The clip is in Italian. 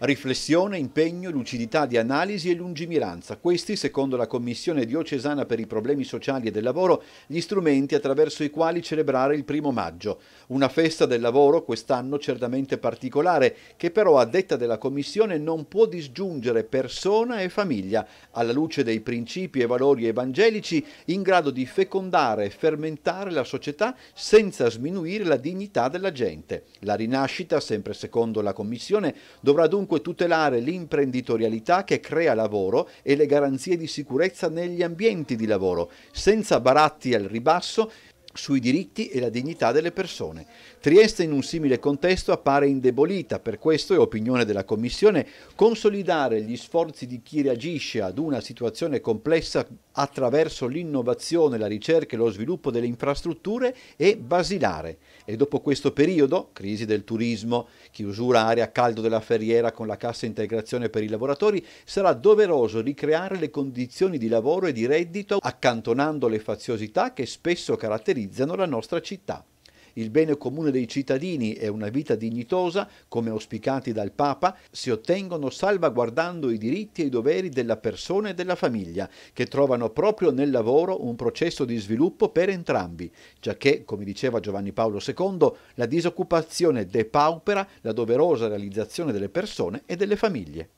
Riflessione, impegno, lucidità di analisi e lungimiranza. Questi, secondo la Commissione diocesana per i problemi sociali e del lavoro, gli strumenti attraverso i quali celebrare il primo maggio. Una festa del lavoro quest'anno certamente particolare, che però a detta della Commissione non può disgiungere persona e famiglia, alla luce dei principi e valori evangelici in grado di fecondare e fermentare la società senza sminuire la dignità della gente. La rinascita, sempre secondo la Commissione, dovrà dunque dunque tutelare l'imprenditorialità che crea lavoro e le garanzie di sicurezza negli ambienti di lavoro, senza baratti al ribasso sui diritti e la dignità delle persone. Trieste in un simile contesto appare indebolita, per questo è opinione della Commissione consolidare gli sforzi di chi reagisce ad una situazione complessa attraverso l'innovazione, la ricerca e lo sviluppo delle infrastrutture è basilare. E dopo questo periodo, crisi del turismo, chiusura area caldo della ferriera con la cassa integrazione per i lavoratori, sarà doveroso ricreare le condizioni di lavoro e di reddito accantonando le faziosità che spesso caratterizzano caratterizzano la nostra città. Il bene comune dei cittadini e una vita dignitosa, come auspicati dal Papa, si ottengono salvaguardando i diritti e i doveri della persona e della famiglia, che trovano proprio nel lavoro un processo di sviluppo per entrambi, giacché, come diceva Giovanni Paolo II, la disoccupazione depaupera la doverosa realizzazione delle persone e delle famiglie.